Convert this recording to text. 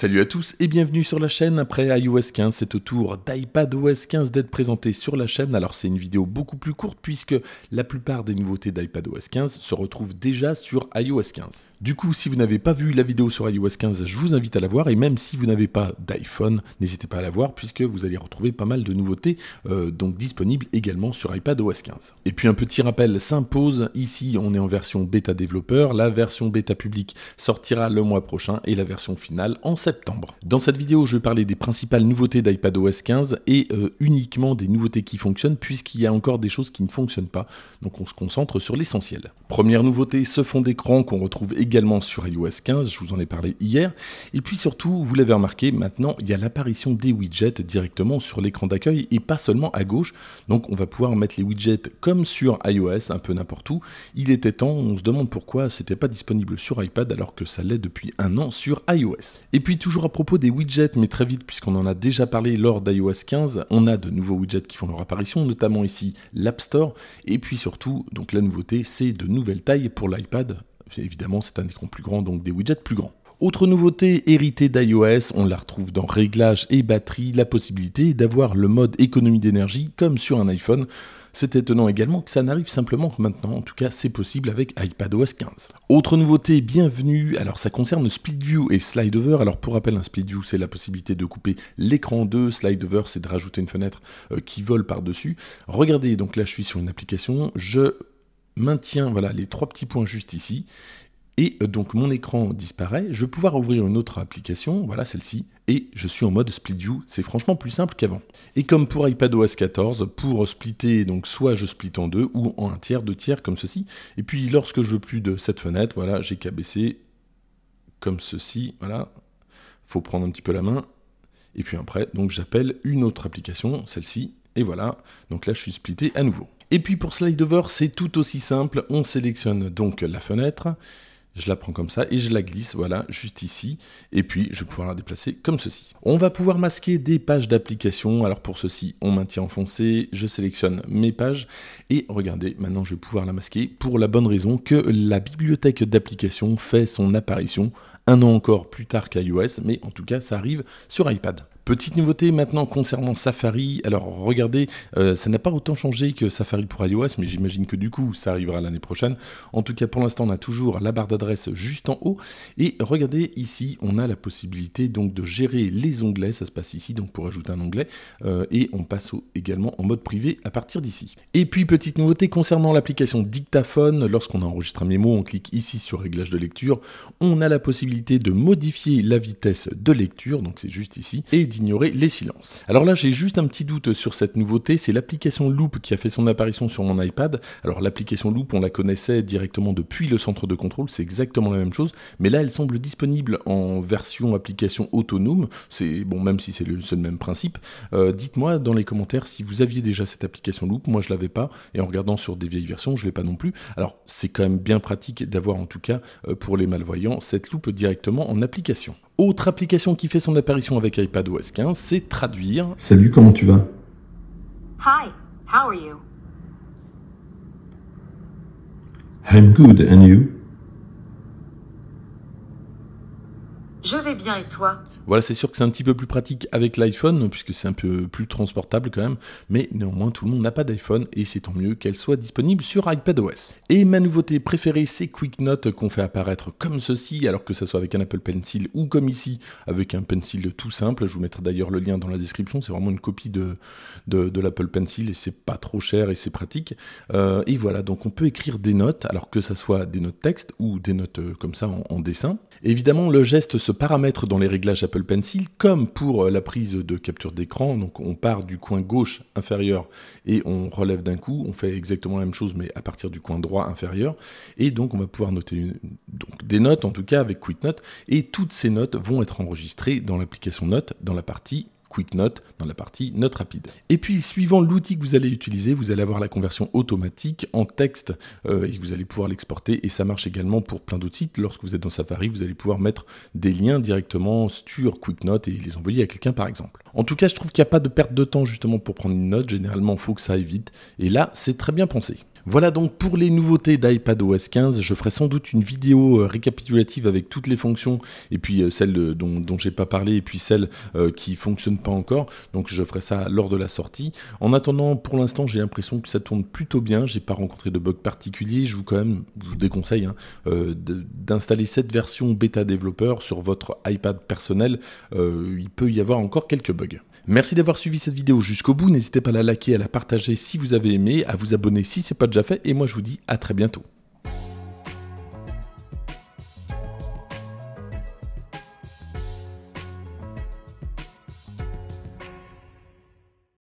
Salut à tous et bienvenue sur la chaîne. Après iOS 15, c'est au tour d'iPadOS 15 d'être présenté sur la chaîne. Alors c'est une vidéo beaucoup plus courte puisque la plupart des nouveautés d'iPadOS 15 se retrouvent déjà sur iOS 15. Du coup, si vous n'avez pas vu la vidéo sur iOS 15, je vous invite à la voir et même si vous n'avez pas d'iPhone, n'hésitez pas à la voir puisque vous allez retrouver pas mal de nouveautés euh, donc disponibles également sur iPadOS 15. Et puis un petit rappel s'impose. Ici, on est en version bêta développeur. La version bêta publique sortira le mois prochain et la version finale en septembre septembre. Dans cette vidéo, je vais parler des principales nouveautés d'iPadOS 15 et euh, uniquement des nouveautés qui fonctionnent puisqu'il y a encore des choses qui ne fonctionnent pas. Donc on se concentre sur l'essentiel. Première nouveauté, ce fond d'écran qu'on retrouve également sur iOS 15, je vous en ai parlé hier. Et puis surtout, vous l'avez remarqué, maintenant il y a l'apparition des widgets directement sur l'écran d'accueil et pas seulement à gauche. Donc on va pouvoir mettre les widgets comme sur iOS, un peu n'importe où. Il était temps, on se demande pourquoi c'était pas disponible sur iPad alors que ça l'est depuis un an sur iOS. Et puis toujours à propos des widgets, mais très vite puisqu'on en a déjà parlé lors d'iOS 15, on a de nouveaux widgets qui font leur apparition, notamment ici l'App Store, et puis surtout, donc la nouveauté, c'est de nouvelles tailles pour l'iPad. Évidemment, c'est un écran plus grand, donc des widgets plus grands. Autre nouveauté héritée d'iOS, on la retrouve dans réglages et batterie, la possibilité d'avoir le mode économie d'énergie comme sur un iPhone. C'est étonnant également que ça n'arrive simplement que maintenant, en tout cas c'est possible avec iPadOS 15. Autre nouveauté, bienvenue, alors ça concerne Split View et Slide Over. Alors pour rappel, un Split View c'est la possibilité de couper l'écran en deux, Slide Over c'est de rajouter une fenêtre euh, qui vole par-dessus. Regardez, donc là je suis sur une application, je maintiens voilà, les trois petits points juste ici, et euh, donc mon écran disparaît, je vais pouvoir ouvrir une autre application, voilà celle-ci, et je suis en mode split view, c'est franchement plus simple qu'avant. Et comme pour iPadOS 14, pour splitter, donc soit je split en deux ou en un tiers, deux tiers comme ceci, et puis lorsque je veux plus de cette fenêtre, voilà, j'ai qu'à baisser comme ceci, voilà, faut prendre un petit peu la main, et puis après, donc j'appelle une autre application, celle-ci, et voilà, donc là je suis splitté à nouveau. Et puis pour Slideover, c'est tout aussi simple, on sélectionne donc la fenêtre, je la prends comme ça et je la glisse, voilà, juste ici. Et puis, je vais pouvoir la déplacer comme ceci. On va pouvoir masquer des pages d'application. Alors pour ceci, on maintient enfoncé, je sélectionne mes pages. Et regardez, maintenant, je vais pouvoir la masquer pour la bonne raison que la bibliothèque d'application fait son apparition un an encore plus tard qu'iOS, mais en tout cas, ça arrive sur iPad. Petite nouveauté maintenant concernant Safari. Alors regardez, euh, ça n'a pas autant changé que Safari pour iOS, mais j'imagine que du coup ça arrivera l'année prochaine. En tout cas pour l'instant on a toujours la barre d'adresse juste en haut. Et regardez ici on a la possibilité donc de gérer les onglets, ça se passe ici donc pour ajouter un onglet. Euh, et on passe également en mode privé à partir d'ici. Et puis petite nouveauté concernant l'application Dictaphone, lorsqu'on enregistre un mémo on clique ici sur réglage de lecture, on a la possibilité de modifier la vitesse de lecture, donc c'est juste ici, et Ignorer les silences. Alors là, j'ai juste un petit doute sur cette nouveauté, c'est l'application Loop qui a fait son apparition sur mon iPad. Alors l'application Loop, on la connaissait directement depuis le centre de contrôle, c'est exactement la même chose, mais là, elle semble disponible en version application autonome. C'est bon, même si c'est le, même principe. Euh, dites-moi dans les commentaires si vous aviez déjà cette application Loop. Moi, je l'avais pas, et en regardant sur des vieilles versions, je l'ai pas non plus. Alors c'est quand même bien pratique d'avoir en tout cas euh, pour les malvoyants cette loupe directement en application. Autre application qui fait son apparition avec iPadOS 15, c'est traduire. Salut, comment tu vas Hi, how are you I'm good, and you Je vais bien et toi Voilà, c'est sûr que c'est un petit peu plus pratique avec l'iPhone, puisque c'est un peu plus transportable quand même, mais néanmoins tout le monde n'a pas d'iPhone, et c'est tant mieux qu'elle soit disponible sur iPadOS. Et ma nouveauté préférée, c'est Quick Notes, qu'on fait apparaître comme ceci, alors que ça soit avec un Apple Pencil ou comme ici, avec un Pencil tout simple. Je vous mettrai d'ailleurs le lien dans la description, c'est vraiment une copie de, de, l'Apple Pencil, et c'est pas trop cher et c'est pratique. Euh, et voilà, donc on peut écrire des notes, alors que ça soit des notes texte ou des notes euh, comme ça en, en dessin. Évidemment, le geste se paramètres dans les réglages Apple Pencil, comme pour euh, la prise de capture d'écran. Donc on part du coin gauche inférieur et on relève d'un coup. On fait exactement la même chose, mais à partir du coin droit inférieur. Et donc on va pouvoir noter des notes, en tout cas avec QuickNote. Et toutes ces notes vont être enregistrées dans l'application Note, dans la partie QuickNote dans la partie note rapide. Et puis, suivant l'outil que vous allez utiliser, vous allez avoir la conversion automatique en texte euh, et vous allez pouvoir l'exporter. Et ça marche également pour plein d'autres sites. Lorsque vous êtes dans Safari, vous allez pouvoir mettre des liens directement sur QuickNote et les envoyer à quelqu'un, par exemple. En tout cas, je trouve qu'il n'y a pas de perte de temps justement pour prendre une note. Généralement, il faut que ça aille vite. Et là, c'est très bien pensé. Voilà donc pour les nouveautés d'iPadOS 15. Je ferai sans doute une vidéo euh, récapitulative avec toutes les fonctions et puis euh, celles dont, dont j'ai pas parlé et puis celles euh, qui fonctionnent pas encore. Donc je ferai ça lors de la sortie. En attendant, pour l'instant, j'ai l'impression que ça tourne plutôt bien. J'ai pas rencontré de bugs particuliers. Je vous quand même, vous déconseille hein, d'installer cette version bêta développeur sur votre iPad personnel. il peut y avoir encore quelques bugs. Merci d'avoir suivi cette vidéo jusqu'au bout, n'hésitez pas à la liker, à la partager si vous avez aimé, à vous abonner si ce n'est pas déjà fait, et moi je vous dis à très bientôt.